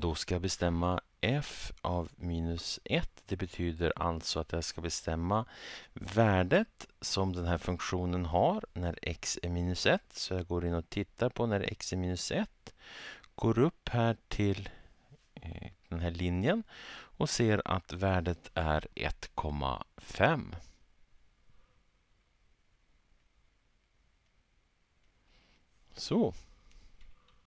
Då ska jag bestämma f av minus 1. Det betyder alltså att jag ska bestämma värdet som den här funktionen har när x är minus 1. Så jag går in och tittar på när x är minus 1. Går upp här till eh, den här linjen och ser att värdet är 1,5. Så.